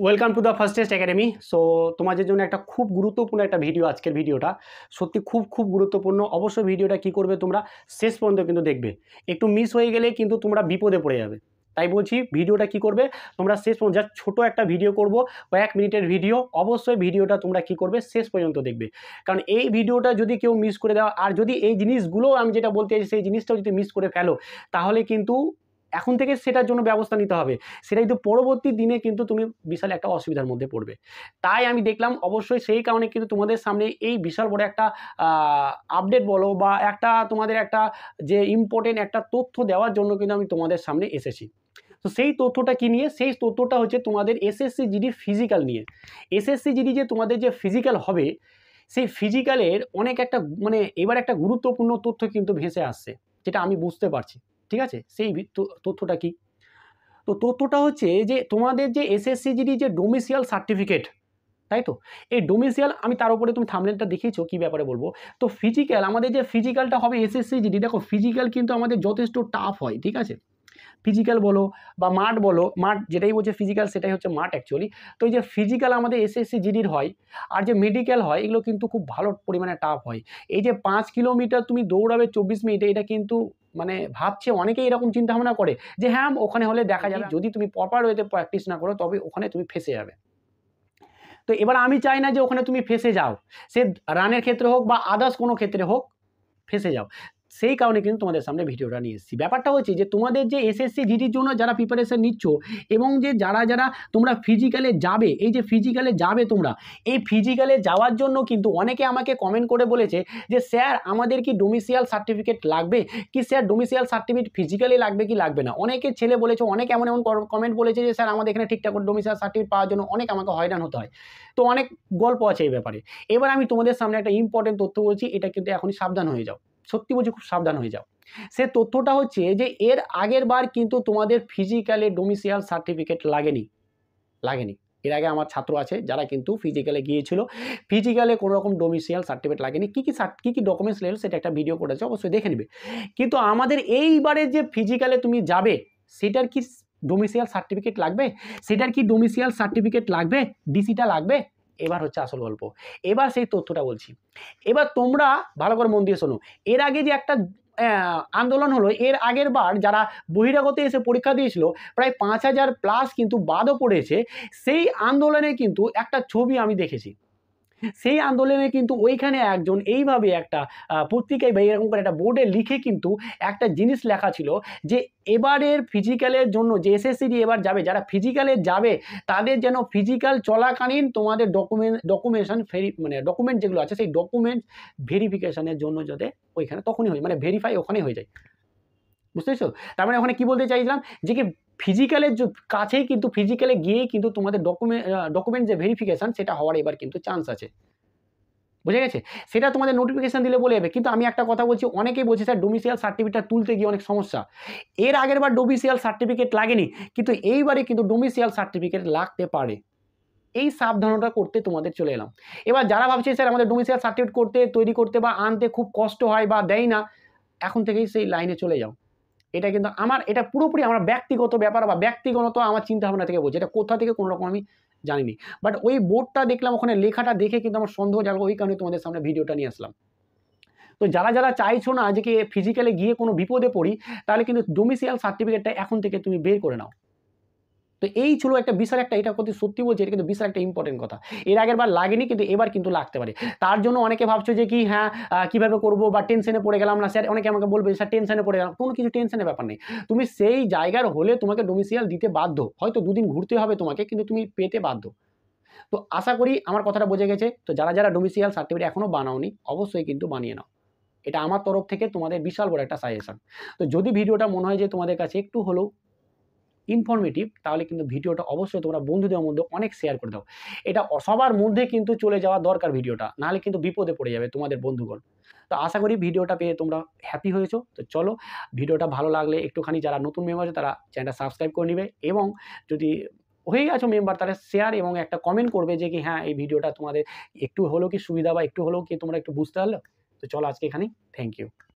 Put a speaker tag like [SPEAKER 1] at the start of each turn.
[SPEAKER 1] welcome to the fastest academy so তোমাদের জন্য একটা খুব গুরুত্বপূর্ণ একটা ভিডিও আজকের ভিডিওটা সত্যি খুব খুব গুরুত্বপূর্ণ অবশ্যই ভিডিওটা কি করবে তোমরা শেষ পর্যন্ত কিন্তু দেখবে একটু মিস হয়ে গেলে কিন্তু তোমরা বিপদে পড়ে যাবে তাই বলছি ভিডিওটা কি করবে তোমরা শেষ পর্যন্ত যা ছোটো একটা ভিডিও করবো কয়েক মিনিটের ভিডিও অবশ্যই ভিডিওটা তোমরা কি করবে শেষ পর্যন্ত দেখবে কারণ এই ভিডিওটা যদি কেউ মিস করে দেওয়া আর যদি এই জিনিসগুলো আমি যেটা বলতে চাইছি সেই জিনিসটাও যদি মিস করে ফেলো তাহলে কিন্তু এখন থেকে সেটার জন্য ব্যবস্থা নিতে হবে সেটা কিন্তু পরবর্তী দিনে কিন্তু তুমি বিশাল একটা অসুবিধার মধ্যে পড়বে তাই আমি দেখলাম অবশ্যই সেই কারণে কিন্তু তোমাদের সামনে এই বিশাল বড় একটা আপডেট বলো বা একটা তোমাদের একটা যে ইম্পর্টেন্ট একটা তথ্য দেওয়ার জন্য কিন্তু আমি তোমাদের সামনে এসেছি তো সেই তথ্যটা কি নিয়ে সেই তথ্যটা হচ্ছে তোমাদের এসএসসি জিডি ফিজিক্যাল নিয়ে এসএসসি জিডি যে তোমাদের যে ফিজিক্যাল হবে সেই ফিজিক্যালের অনেক একটা মানে এবার একটা গুরুত্বপূর্ণ তথ্য কিন্তু ভেসে আসছে যেটা আমি বুঝতে পারছি ঠিক আছে সেই তথ্যটা কি তো তথ্যটা হচ্ছে যে তোমাদের যে এসএসসি জিডি যে ডোমিসিয়াল সার্টিফিকেট তাই তো এই ডোমিসিয়াল আমি তার উপরে তুমি থামলেনটা দেখিয়েছো কী ব্যাপারে বলবো তো ফিজিক্যাল আমাদের যে ফিজিক্যালটা হবে এসএসসি জিডি দেখো ফিজিক্যাল কিন্তু আমাদের যথেষ্ট টাফ হয় ঠিক আছে ফিজিক্যাল বলো বা মাঠ বলো মাঠ যেটাই বলছে ফিজিক্যাল সেটাই হচ্ছে মাঠ অ্যাকচুয়ালি তো এই যে ফিজিক্যাল আমাদের এসএসসি জিডির হয় আর যে মেডিকেল হয় এগুলো কিন্তু খুব ভালো পরিমাণে টাফ হয় এই যে পাঁচ কিলোমিটার তুমি দৌড়াবে চব্বিশ মিনিটে এটা কিন্তু মানে ভাবছে অনেকেই এরকম চিন্তা ভাবনা করে যে হ্যাঁ ওখানে হলে দেখা যাবে যদি তুমি প্রপার ওয়েতে প্র্যাকটিস না করো তবে ওখানে তুমি ফেসে যাবে তো এবার আমি চাই না যে ওখানে তুমি ফেসে যাও সে রানের ক্ষেত্রে হোক বা আদার্স কোনো ক্ষেত্রে হোক ফেসে যাও সেই কারণে কিন্তু তোমাদের সামনে ভিডিওটা নিয়ে এসেছি ব্যাপারটা হচ্ছে যে তোমাদের যে এসএসসি জিডির জন্য যারা প্রিপারেশন নিচ্ছ এবং যে যারা যারা তোমরা ফিজিক্যালে যাবে এই যে ফিজিক্যালে যাবে তোমরা এই ফিজিক্যালে যাওয়ার জন্য কিন্তু অনেকে আমাকে কমেন্ট করে বলেছে যে স্যার আমাদের কি ডোমিসিয়াল সার্টিফিকেট লাগবে কি স্যার ডোমিসিয়াল সার্টিফিকেট ফিজিক্যালি লাগবে কি লাগবে না অনেকে ছেলে বলেছে অনেক এমন এমন কমেন্ট বলেছে যে স্যার আমাদের এখানে ঠিকঠাক ডোমিসিয়াল সার্টিফিকেট পাওয়ার জন্য অনেক আমাকে হয়রান হতে হয় তো অনেক গল্প আছে এই ব্যাপারে এবার আমি তোমাদের সামনে একটা ইম্পর্টেন্ট তথ্য বলছি এটা কিন্তু এখনই সাবধান হয়ে যাও সত্যি বলছি খুব সাবধান হয়ে যাও সে তথ্যটা হচ্ছে যে এর আগের বার কিন্তু তোমাদের ফিজিক্যালে ডোমিসিয়াল সার্টিফিকেট লাগেনি লাগেনি এর আগে আমার ছাত্র আছে যারা কিন্তু ফিজিক্যালে গিয়েছিল ফিজিক্যালে কোনো রকম ডোমিসিয়াল সার্টিফিকেট লাগেনি কী কী কী কী ডকুমেন্টস লেন সেটা একটা ভিডিও করেছে অবশ্যই দেখে নেবে কিন্তু আমাদের এইবারে যে ফিজিক্যালে তুমি যাবে সেটার কি ডোমিসিয়াল সার্টিফিকেট লাগবে সেটার কি ডোমিসিয়াল সার্টিফিকেট লাগবে ডিসিটা লাগবে এবার হচ্ছে আসল গল্প এবার সেই তথ্যটা বলছি এবার তোমরা ভালো করে মন দিয়ে শোনো এর আগে যে একটা আন্দোলন হলো এর আগের বার যারা বহিরাগত এসে পরীক্ষা দিয়েছিল প্রায় পাঁচ হাজার প্লাস কিন্তু বাদও পড়েছে সেই আন্দোলনে কিন্তু একটা ছবি আমি দেখেছি সেই আন্দোলনে কিন্তু ওইখানে একজন এইভাবে একটা পত্রিকায় বা এরকম করে একটা বোর্ডে লিখে কিন্তু একটা জিনিস লেখা ছিল যে এবারের ফিজিক্যালের জন্য যে এসএসসিডি এবার যাবে যারা ফিজিক্যালে যাবে তাদের যেন ফিজিক্যাল চলাকালীন তোমাদের ডকুমেন্ট ডকুমেন্টেশন ফেরি মানে ডকুমেন্ট যেগুলো আছে সেই ডকুমেন্ট ভেরিফিকেশনের জন্য যাতে ওইখানে তখনই হয় মানে ভেরিফাই ওখানে হয়ে যায় বুঝতে পেরেছো তার মানে ওখানে কী বলতে চাইছিলাম যে কি ফিজিক্যালের কাছেই কিন্তু ফিজিক্যালে গিয়েই কিন্তু তোমাদের ডকুমেন্ট ডকুমেন্ট যে ভেরিফিকেশান সেটা হওয়ার এবার কিন্তু চান্স আছে বুঝে গেছে সেটা তোমাদের নোটিফিকেশান দিলে বলে যাবে কিন্তু আমি একটা কথা বলছি অনেকেই বলছি স্যার ডোমিসিয়াল সার্টিফিকেটটা তুলতে গিয়ে অনেক সমস্যা এর আগের বার ডোমিসিয়াল সার্টিফিকেট লাগেনি কিন্তু এইবারে কিন্তু ডোমিসিয়াল সার্টিফিকেট লাগতে পারে এই সাবধানতা করতে তোমাদের চলে এলাম এবার যারা ভাবছে স্যার আমাদের ডোমিসিয়াল সার্টিফিকেট করতে তৈরি করতে বা আনতে খুব কষ্ট হয় বা দেয় না এখন থেকেই সেই লাইনে চলে যাও এটা কিন্তু আমার এটা পুরোপুরি আমার ব্যক্তিগত ব্যাপার বা ব্যক্তিগত আমার চিন্তাভাবনা থেকে বলছি এটা কোথা থেকে কোনোরকম আমি জানিনি বাট ওই বোর্ডটা দেখলাম ওখানে লেখাটা দেখে কিন্তু আমার সন্দেহ জাগলো ওই কারণে তোমাদের সামনে ভিডিওটা নিয়ে আসলাম তো যারা যারা চাইছো না আজকে ফিজিক্যালে গিয়ে কোনো বিপদে পড়ি তাহলে কিন্তু ডোমিসিয়াল সার্টিফিকেটটা এখন থেকে তুমি বের করে নাও তো এই ছিল একটা বিশাল একটা এটা কত সত্যি বলছে এটা কিন্তু বিশাল একটা ইম্পর্টেন্ট কথা এর আগের বার লাগেনি কিন্তু এবার কিন্তু লাগতে পারে তার জন্য অনেকে ভাবছো যে কি হ্যাঁ কীভাবে করবো বা টেনশনে পড়ে গেলাম না স্যার অনেকে আমাকে বলবে স্যার টেনশনে পড়ে গেলাম কোনো কিছু টেনশনের ব্যাপার নেই তুমি সেই জায়গার হলে তোমাকে ডোমিসিয়াল দিতে বাধ্য হয়তো দুদিন ঘুরতে হবে তোমাকে কিন্তু তুমি পেতে বাধ্য তো আশা করি আমার কথাটা বোঝা গেছে তো যারা যারা ডোমিসিয়াল সার্টিফিকেট এখনও বানাওনি অবশ্যই কিন্তু বানিয়ে নাও এটা আমার তরফ থেকে তোমাদের বিশাল বড় একটা সাজেশন তো যদি ভিডিওটা মনে হয় যে তোমাদের কাছে একটু হলেও ইনফরমেটিভ তাহলে কিন্তু ভিডিওটা অবশ্যই তোমরা বন্ধুদের মধ্যে অনেক শেয়ার করে দাও এটা সবার মধ্যে কিন্তু চলে যাওয়া দরকার ভিডিওটা নাহলে কিন্তু বিপদে পড়ে যাবে তোমাদের বন্ধুগণ তো আশা করি ভিডিওটা পেয়ে তোমরা হ্যাপি হয়েছো তো চলো ভিডিওটা ভালো লাগলে একটুখানি যারা নতুন মেম্বার আছে তারা চ্যানেলটা সাবস্ক্রাইব করে নেবে এবং যদি হয়ে গেছো মেম্বার তারা শেয়ার এবং একটা কমেন্ট করবে যে কি হ্যাঁ এই ভিডিওটা তোমাদের একটু হলেও কি সুবিধা বা একটু হলেও কি তোমরা একটু বুঝতে পারলো তো চলো আজকে এখানেই থ্যাংক ইউ